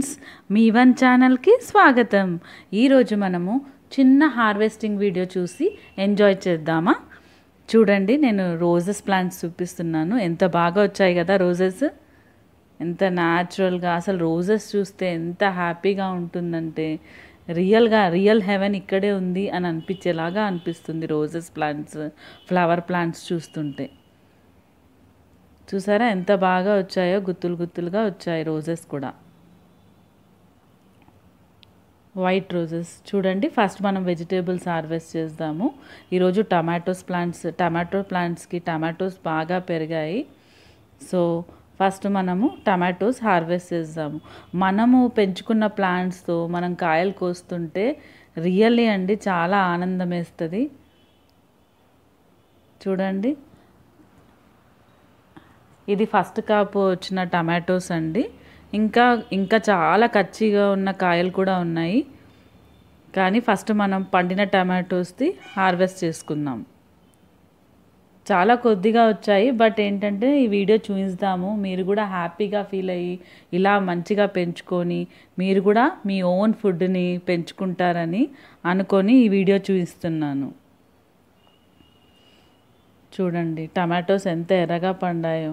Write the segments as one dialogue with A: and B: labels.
A: friends మీ one ఛానల్కి స్వాగతం ఈరోజు మనము చిన్న హార్వెస్టింగ్ వీడియో చూసి ఎంజాయ్ చేద్దామా చూడండి నేను రోజెస్ ప్లాంట్స్ చూపిస్తున్నాను ఎంత బాగా వచ్చాయి కదా రోజెస్ ఎంత న్యాచురల్గా అసలు రోజెస్ చూస్తే ఎంత హ్యాపీగా ఉంటుందంటే రియల్గా రియల్ హెవెన్ ఇక్కడే ఉంది అని అనిపించేలాగా అనిపిస్తుంది రోజెస్ ప్లాంట్స్ ఫ్లవర్ ప్లాంట్స్ చూస్తుంటే చూసారా ఎంత బాగా వచ్చాయో గుత్తులు గుత్తులుగా వచ్చాయి రోజెస్ కూడా వైట్ రోజెస్ చూడండి ఫస్ట్ మనం వెజిటేబుల్స్ హార్వెస్ట్ చేద్దాము ఈరోజు టమాటోస్ ప్లాంట్స్ టమాటో ప్లాంట్స్కి టమాటోస్ బాగా పెరిగాయి సో ఫస్ట్ మనము టమాటోస్ హార్వెస్ట్ చేద్దాము మనము పెంచుకున్న ప్లాంట్స్తో మనం కాయలు కోస్తుంటే రియల్లీ అండి చాలా ఆనందం వేస్తుంది చూడండి ఇది ఫస్ట్ కాపు వచ్చిన టమాటోస్ అండి ఇంకా ఇంకా చాలా కచ్చిగా ఉన్న కాయలు కూడా ఉన్నాయి కానీ ఫస్ట్ మనం పండిన టమాటోస్ది హార్వెస్ట్ చేసుకుందాం చాలా కొద్దిగా వచ్చాయి బట్ ఏంటంటే ఈ వీడియో చూపిస్తాము మీరు కూడా హ్యాపీగా ఫీల్ అయ్యి ఇలా మంచిగా పెంచుకొని మీరు కూడా మీ ఓన్ ఫుడ్ని పెంచుకుంటారని అనుకొని ఈ వీడియో చూపిస్తున్నాను చూడండి టమాటోస్ ఎంత ఎర్రగా పండాయో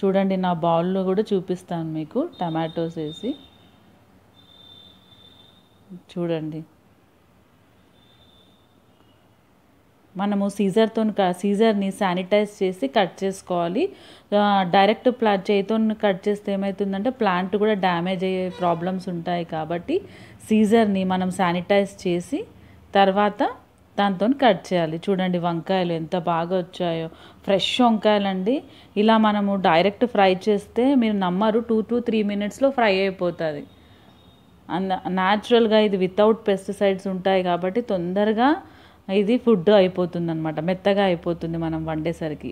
A: చూడండి నా బౌల్లో కూడా చూపిస్తాను మీకు టమాటోస్ వేసి చూడండి మనము సీజర్తో సీజర్ని శానిటైజ్ చేసి కట్ చేసుకోవాలి డైరెక్ట్ ప్లా చేతో కట్ చేస్తే ఏమవుతుందంటే ప్లాంట్ కూడా డ్యామేజ్ అయ్యే ప్రాబ్లమ్స్ ఉంటాయి కాబట్టి సీజర్ని మనం శానిటైజ్ చేసి తర్వాత దాంతో కట్ చేయాలి చూడండి వంకాయలు ఎంత బాగా వచ్చాయో ఫ్రెష్ వంకాయలండి ఇలా మనము డైరెక్ట్ ఫ్రై చేస్తే మీరు నమ్మరు టూ టు త్రీ మినిట్స్లో ఫ్రై అయిపోతుంది అంద న్యాచురల్గా ఇది వితౌట్ పెస్టిసైడ్స్ ఉంటాయి కాబట్టి తొందరగా ఇది ఫుడ్ అయిపోతుంది అనమాట మెత్తగా అయిపోతుంది మనం వండేసరికి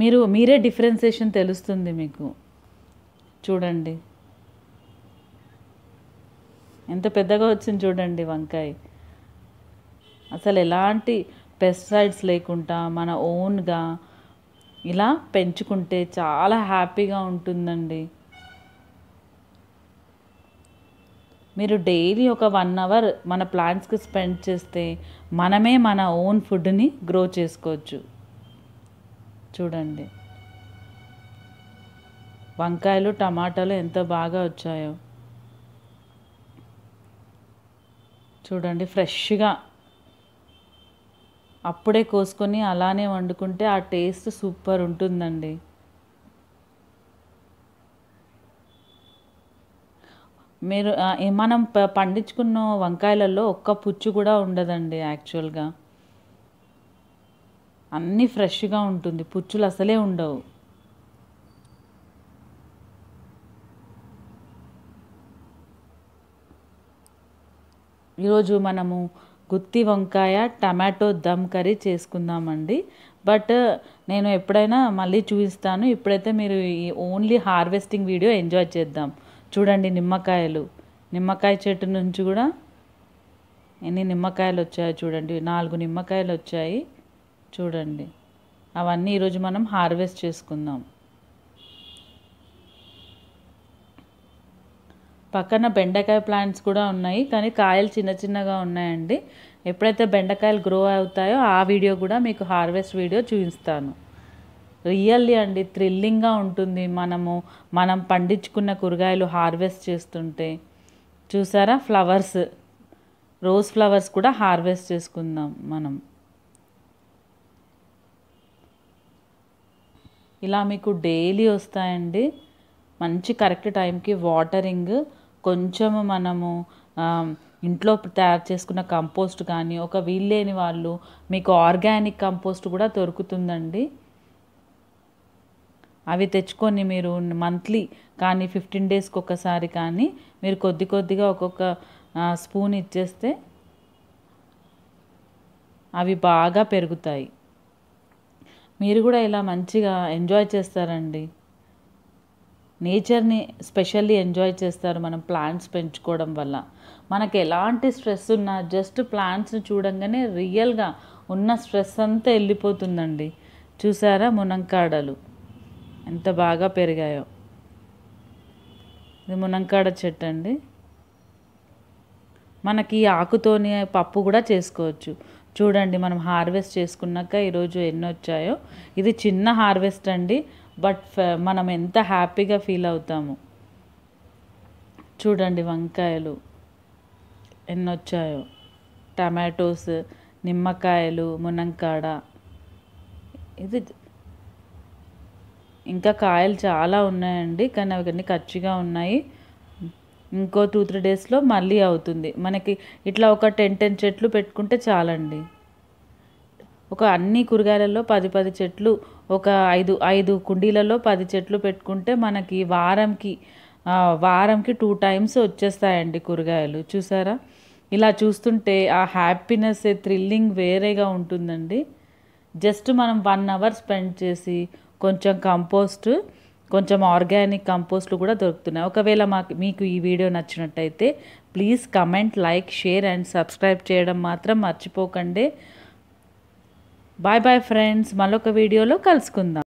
A: మీరు మీరే డిఫరెన్సేషన్ తెలుస్తుంది మీకు చూడండి ఎంత పెద్దగా వచ్చింది చూడండి వంకాయ అసలు ఎలాంటి పెస్టిసైడ్స్ లేకుండా మన ఓన్గా ఇలా పెంచుకుంటే చాలా హ్యాపీగా ఉంటుందండి మీరు డైలీ ఒక వన్ అవర్ మన ప్లాంట్స్కి స్పెండ్ చేస్తే మనమే మన ఓన్ ఫుడ్ని గ్రో చేసుకోవచ్చు చూడండి వంకాయలు టమాటాలు ఎంత బాగా వచ్చాయో చూడండి ఫ్రెష్గా అప్పుడే కోసుకొని అలానే వండుకుంటే ఆ టేస్ట్ సూపర్ ఉంటుందండి మీరు మనం పండించుకున్న వంకాయలలో ఒక్క పుచ్చు కూడా ఉండదండి యాక్చువల్గా అన్నీ ఫ్రెష్గా ఉంటుంది పుచ్చులు అసలే ఉండవు ఈరోజు మనము గుత్తి వంకాయ టమాటో దమ్ కర్రీ చేసుకుందామండి బట్ నేను ఎప్పుడైనా మళ్ళీ చూపిస్తాను ఇప్పుడైతే మీరు ఈ ఓన్లీ హార్వెస్టింగ్ వీడియో ఎంజాయ్ చేద్దాం చూడండి నిమ్మకాయలు నిమ్మకాయ చెట్టు నుంచి కూడా ఎన్ని నిమ్మకాయలు వచ్చాయో చూడండి నాలుగు నిమ్మకాయలు వచ్చాయి చూడండి అవన్నీ ఈరోజు మనం హార్వెస్ట్ చేసుకుందాం పక్కన బెండకాయ ప్లాంట్స్ కూడా ఉన్నాయి కానీ కాయలు చిన్న చిన్నగా ఉన్నాయండి ఎప్పుడైతే బెండకాయలు గ్రో అవుతాయో ఆ వీడియో కూడా మీకు హార్వెస్ట్ వీడియో చూపిస్తాను రియల్లీ అండి థ్రిల్లింగ్గా ఉంటుంది మనము మనం పండించుకున్న కూరగాయలు హార్వెస్ట్ చేస్తుంటే చూసారా ఫ్లవర్స్ రోజ్ ఫ్లవర్స్ కూడా హార్వెస్ట్ చేసుకుందాం మనం ఇలా మీకు డైలీ వస్తాయండి మంచి కరెక్ట్ టైంకి వాటరింగ్ కొంచెము మనము ఇంట్లో తయారు చేసుకున్న కంపోస్ట్ కానీ ఒక వీల్లేని వాళ్ళు మీకు ఆర్గానిక్ కంపోస్ట్ కూడా దొరుకుతుందండి అవి తెచ్చుకొని మీరు మంత్లీ కానీ ఫిఫ్టీన్ డేస్కి ఒకసారి కానీ మీరు కొద్ది కొద్దిగా ఒక్కొక్క స్పూన్ ఇచ్చేస్తే అవి బాగా పెరుగుతాయి మీరు కూడా ఇలా మంచిగా ఎంజాయ్ చేస్తారండి నేచర్ని స్పెషల్లీ ఎంజాయ్ చేస్తారు మనం ప్లాంట్స్ పెంచుకోవడం వల్ల మనకు ఎలాంటి స్ట్రెస్ ఉన్నా జస్ట్ ప్లాంట్స్ని చూడంగానే రియల్గా ఉన్న స్ట్రెస్ అంతా వెళ్ళిపోతుందండి చూసారా మునంకాడలు ఎంత బాగా పెరిగాయో ఇది మునంకాడ చెట్టు అండి మనకి ఆకుతోని పప్పు కూడా చేసుకోవచ్చు చూడండి మనం హార్వెస్ట్ చేసుకున్నాక ఈరోజు ఎన్ని వచ్చాయో ఇది చిన్న హార్వెస్ట్ అండి బట్ మనం ఎంత హ్యాపీగా ఫీల్ అవుతాము చూడండి వంకాయలు ఎన్నొచ్చాయో టమాటోస్ నిమ్మకాయలు మునంకాడ ఇది ఇంకా కాయలు చాలా ఉన్నాయండి కానీ అవి అన్నీ ఖర్చుగా ఉన్నాయి ఇంకో టూ త్రీ డేస్లో మళ్ళీ అవుతుంది మనకి ఇట్లా ఒక టెన్ టెన్ చెట్లు పెట్టుకుంటే చాలండి ఒక అన్ని కూరగాయలలో పది పది చెట్లు ఒక ఐదు ఐదు కుండీలలో పది చెట్లు పెట్టుకుంటే మనకి వారంకి వారంకి టూ టైమ్స్ వచ్చేస్తాయండి కూరగాయలు చూసారా ఇలా చూస్తుంటే ఆ హ్యాపీనెస్ థ్రిల్లింగ్ వేరేగా ఉంటుందండి జస్ట్ మనం వన్ అవర్ స్పెండ్ చేసి కొంచెం కంపోస్ట్ కొంచెం ఆర్గానిక్ కంపోస్ట్లు కూడా దొరుకుతున్నాయి ఒకవేళ మాకు మీకు ఈ వీడియో నచ్చినట్టయితే please comment like share and subscribe చేయడం మాత్రం మర్చిపోకండి బాయ్ బాయ్ ఫ్రెండ్స్ మరొక వీడియోలో కలుసుకుందాం